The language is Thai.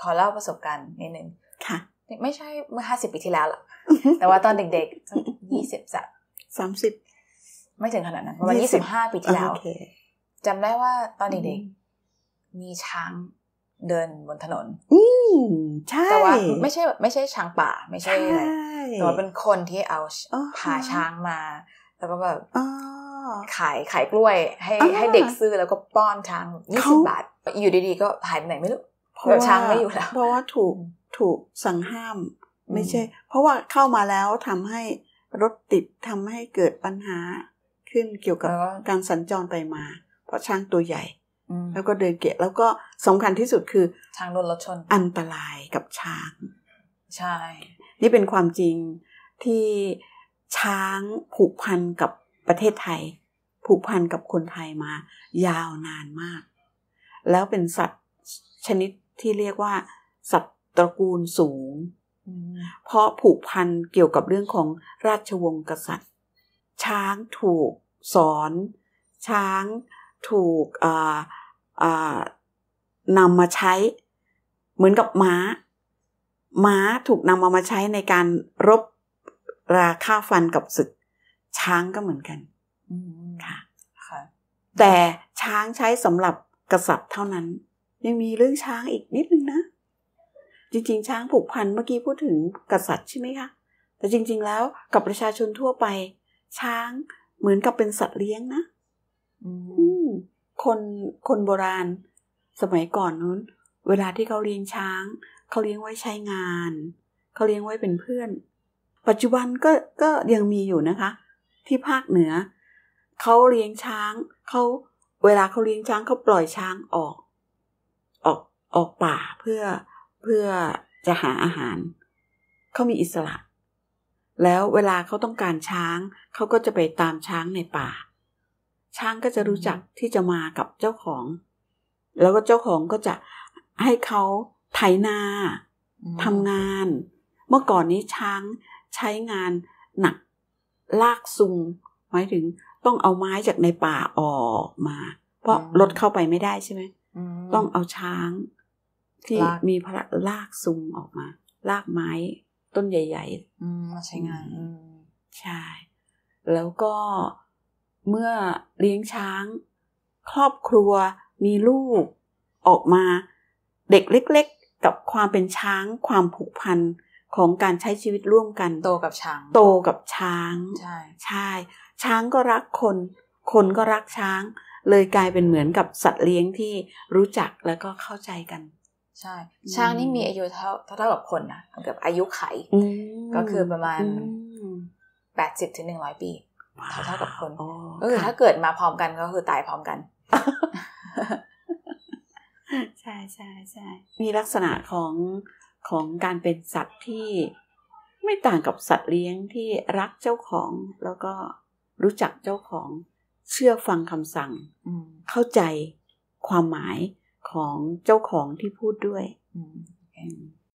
ขอเล่าประสบการณ์นิดนึงค่ะ ไม่ใช่เมื่อห้าสิบปีที่แล้วหรอกแต่ว่าตอนเด็กๆยี่สิบสสามสิบไม่ถึงขนาดนั้นประมาณยี่สิบห้าปีที่แล้วจำได้ว่าตอนเด็กๆมีช้างเดินบนถนน อืใช่แต่ว่าไม่ใช่ ไม่ใช่ช้างป่า ไม่ใช่อะไรแต่ว่าเป็นคนที่เอาพาช้างมา แล้วก็แบบขายขายกล้วย ให้ให้เด็กซื้อแล้วก็ป้อนช้างยี่สิบบาทอยู่ดีๆก็หายไปไหนไม่รู้เพราะช้างไม่อยู่แล้วเพราะว่าถูกถูกสั่งห้าม ไม่ใช่ เพราะว่าเข้ามาแล้วทำให้รถติดทำให้เกิดปัญหาขึ้นเกี่ยวกับการสัญจรไปมา เพราะช้างตัวใหญ่แล้วก็เดินเกะ แล้วก็สำคัญที่สุดคือช้างโดนรถชนอันตรายกับช้างใช่นี่เป็นความจริงที่ช้างผูกพันกับประเทศไทย ผูกพันกับคนไทยมา ยาวนานมาก แล้วเป็นสัตว์ชนิดที่เรียกว่า สัตว์ตระกูลสูง เพราะผูกพันเกี่ยวกับเรื่องของราชวงศ์กษัตริย์ ช้างถูกสอน ช้างถูกนำมาใช้ เหมือนกับม้า ม้าถูกนำามาใช้ในการรบราฆ่าฟันกับศึก ช้างก็เหมือนกันค่ะ แต่ช้างใช้สำหรับกษัตริย์เท่านั้นยังมีเรื่องช้างอีกนิดนึง นะ จริงๆ ช้างผูกพันเมื่อกี้พูดถึงกษัตริย์ใช่ไหมคะ แต่จริงๆ แล้วกับประชาชนทั่วไป ช้างเหมือนกับเป็นสัตว์เลี้ยงนะ คนคนโบราณ สมัยก่อนนู้นเวลาที่เขาเลี้ยงช้าง เขาเลี้ยงไว้ใช้งาน เขาเลี้ยงไว้เป็นเพื่อน ปัจจุบันก็ก็ยังมีอยู่นะคะ ที่ภาคเหนือ เขาเลี้ยงช้างเขาเวลาเขาเลี้ยงช้างเขาปล่อยช้างออกออกป่าเพื่อเพื่อจะหาอาหารเขามีอิสระ แล้วเวลาเขาต้องการช้างเขาก็จะไปตามช้างในป่า ช้างก็จะรู้จักที่จะมากับเจ้าของ แล้วก็เจ้าของก็จะให้เขาไถนาทำงาน เมื่อก่อนนี้ช้างใช้งานหนักลากซุงหมายถึงต้องเอาไม้จากในป่าออกมา เพราะรถเข้าไปไม่ได้ใช่ไหมต้องเอาช้างที่มีพระลากซุงออกมาลากไม้ต้นใหญ่ๆมาใช้งานใช่ แล้วก็เมื่อเลี้ยงช้าง ครอบครัว มีลูกออกมา เด็กเล็ก ๆกับความเป็นช้างความผูกพันของการใช้ชีวิตร่วมกัน โตกับช้าง โตกับช้างใช่ใช่ ช้างก็รักคน คนก็รักช้าง เลยกลายเป็นเหมือนกับสัตว์เลี้ยงที่รู้จักแล้วก็เข้าใจกันใช่ช้างนี่มีอายุเท่าเท่ากับคนนะเกือบอายุไข ก็คือประมาณแปดสิบถึงหนึ่งร้อยปี เท่ากับคนก็คือถ้าเกิดมาพร้อมกันก็คือตายพร้อมกัน ใช่ใช่ใช่มีลักษณะของของการเป็นสัตว์ที่ไม่ต่างกับสัตว์เลี้ยงที่รักเจ้าของแล้วก็รู้จักเจ้าของเชื่อฟังคำสั่งเข้าใจความหมายของเจ้าของที่พูดด้วย